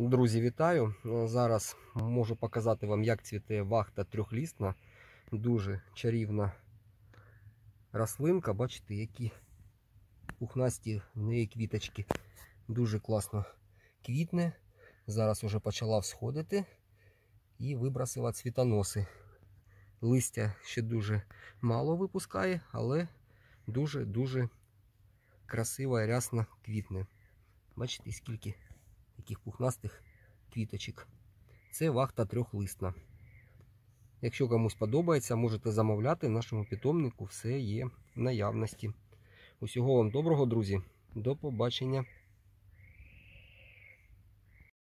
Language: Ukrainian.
Друзі, вітаю! Е, зараз можу показати вам, як цвіте вахта трьохлісна. Дуже чарівна рослинка. Бачите, які пухнасті в неї квіточки. Дуже класно квітне. Зараз уже почала всходити і вибросила цвітоноси. Листя ще дуже мало випускає, але дуже-дуже красива і рясна квітне. Бачите, скільки таких пухнастих квіточок. Це вахта трьохлисна. Якщо комусь подобається, можете замовляти нашому питомнику все є в наявності. Усього вам доброго, друзі, до побачення!